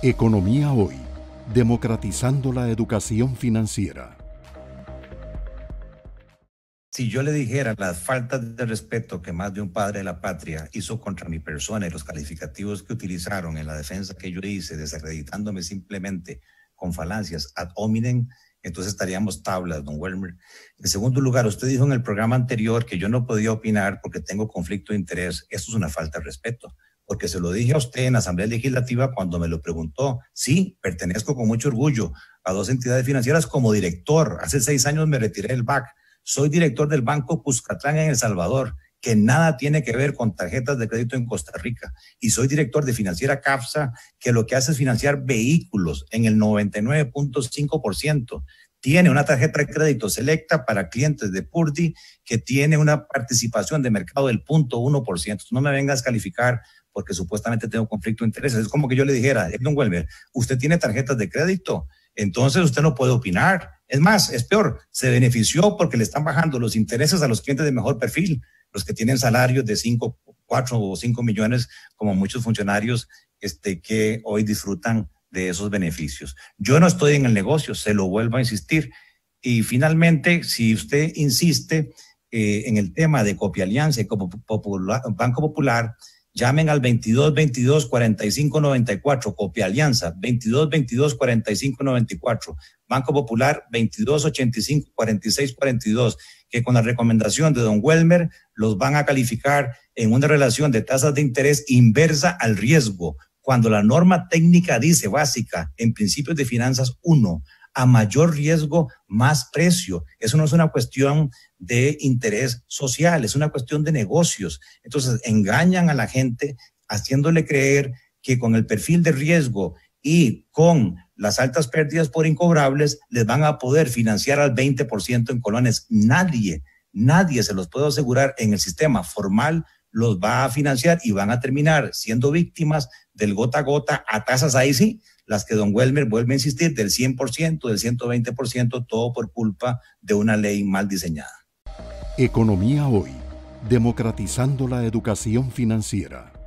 Economía Hoy, democratizando la educación financiera. Si yo le dijera las falta de respeto que más de un padre de la patria hizo contra mi persona y los calificativos que utilizaron en la defensa que yo hice, desacreditándome simplemente con falancias ad hominem, entonces estaríamos tablas, don Wilmer. En segundo lugar, usted dijo en el programa anterior que yo no podía opinar porque tengo conflicto de interés. Eso es una falta de respeto porque se lo dije a usted en la Asamblea Legislativa cuando me lo preguntó. Sí, pertenezco con mucho orgullo a dos entidades financieras como director. Hace seis años me retiré del BAC. Soy director del Banco Cuscatlán en El Salvador, que nada tiene que ver con tarjetas de crédito en Costa Rica. Y soy director de Financiera CAPSA, que lo que hace es financiar vehículos en el 99.5% tiene una tarjeta de crédito selecta para clientes de Purdy que tiene una participación de mercado del 0.1%. No me vengas a calificar porque supuestamente tengo conflicto de intereses. Es como que yo le dijera, Edwin eh, Welmer, usted tiene tarjetas de crédito, entonces usted no puede opinar. Es más, es peor, se benefició porque le están bajando los intereses a los clientes de mejor perfil, los que tienen salarios de 5, 4 o 5 millones, como muchos funcionarios este, que hoy disfrutan de esos beneficios. Yo no estoy en el negocio, se lo vuelvo a insistir. Y finalmente, si usted insiste eh, en el tema de Copia Alianza y Banco Popular, llamen al 22 22 45 94, Copia Alianza, 22 22 45 94, Banco Popular 22 85 46 42, que con la recomendación de don Welmer los van a calificar en una relación de tasas de interés inversa al riesgo cuando la norma técnica dice básica en principios de finanzas uno, a mayor riesgo, más precio. Eso no es una cuestión de interés social, es una cuestión de negocios. Entonces, engañan a la gente haciéndole creer que con el perfil de riesgo y con las altas pérdidas por incobrables les van a poder financiar al 20% en colones. Nadie, nadie se los puede asegurar en el sistema formal los va a financiar y van a terminar siendo víctimas del gota a gota a tasas ahí sí, las que don Welmer vuelve a insistir, del 100%, del 120%, todo por culpa de una ley mal diseñada. Economía hoy, democratizando la educación financiera.